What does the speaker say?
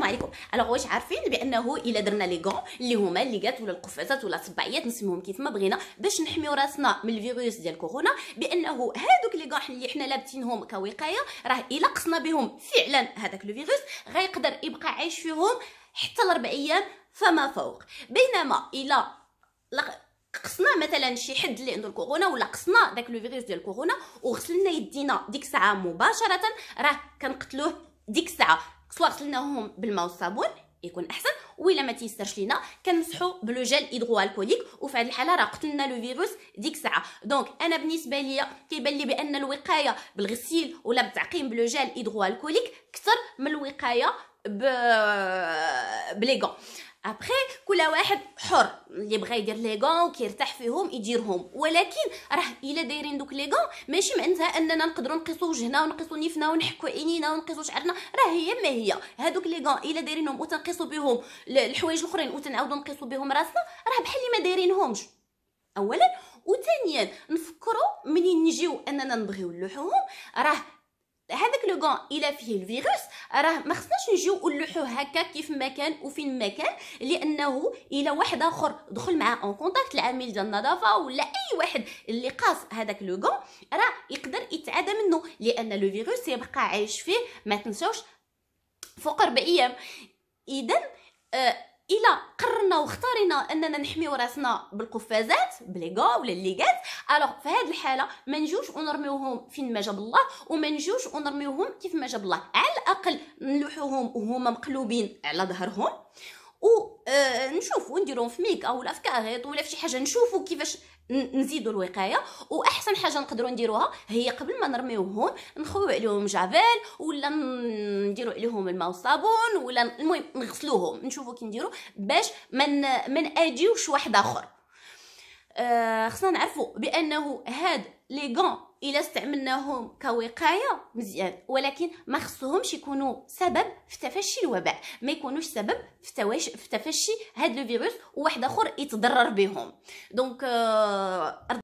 السلام عليكم الوغ واش عارفين بانه الا درنا لي غون اللي هما جات ولا القفازات ولا الصبعيات نسميهم كيف ما بغينا باش نحميو راسنا من الفيروس ديال كورونا بانه هادوك لي غون اللي حنا لابتينهم كوقايه راه الا قصنا بهم فعلا هذاك فيروس غيقدر يبقى عايش فيهم حتى لربع ايام فما فوق بينما الا لق... قصنا مثلا شي حد اللي عنده الكورونا ولا قصنا داك لو فيروس ديال الكورونا وغسلنا يدينا ديك الساعه مباشره راه كنقتلوه ديك الساعه سوا غسلناهم بالماء والصابون يكون احسن وإلا ما تيسرش لينا كنمسحو بلو جيل هيدروالكوليك وفي هذه الحاله راه قتلنا لو فيروس ديك الساعه دونك انا بالنسبه ليا كيبان لي بان الوقايه بالغسيل ولا بالتعقيم بلو جيل هيدروالكوليك اكثر من الوقايه ب بليغون ابخي كل واحد حر اللي بغى يدير لي وكيرتاح فيهم يديرهم ولكن راه الا دايرين دوك لي ماشي معناتها اننا نقدروا نقيسوا وجهنا ونقيسوا نيفنا ونحكوا عينينا ونقيسوا شعرنا راه هي ما هي هذوك لي الا دايرينهم وتنقيسوا بهم الحوايج الاخرين وتنعاودوا نقيسوا بهم راسنا راه بحال اللي ما دايرينهمش اولا وثانيا نفكروا منين نجيو اننا نبغيو اللحوم راه هذاك لو غون الا فيه الفيروس راه ما خصناش نجيو نلوحوه هكا كيف ما كان وفين ما كان لانه الا واحد اخر دخل معاه اون كونتاكت العامل ديال النظافه ولا اي واحد اللي قاص هذاك لو غون راه يقدر يتعادى منه لان لو فيروس يبقى عايش فيه ما تنساوش فوق 4 ايام اذا آه الا قررنا واختارينا اننا نحميو راسنا بالقفازات بليغا ولا الليغات الوغ في هذه الحاله ما نجوش ونرميوهم فين ما جاب الله وما نجوش ونرميوهم كيف ما جاب الله على الاقل نلوحوهم وهما مقلوبين على ظهرهم آه، نشوفوا نديروا في ميك او لا في كاغيط ولا في شي حاجه نشوفوا كيفاش نزيدوا الوقايه واحسن حاجه نقدروا نديروها هي قبل ما نرميوهم نخويو عليهم جافيل ولا نديروا عليهم الماء والصابون ولا المهم نغسلوهم نشوفوا كي نديروا باش من من اجيوش واحد اخر آه خصنا نعرفوا بانه هاد لي غون الا استعملناهم كوقايه مزيان ولكن ما خصهمش يكونوا سبب في تفشي الوباء ما يكونوش سبب في, تواش... في تفشي هذا الفيروس وواحد اخر يتضرر بهم دونك آه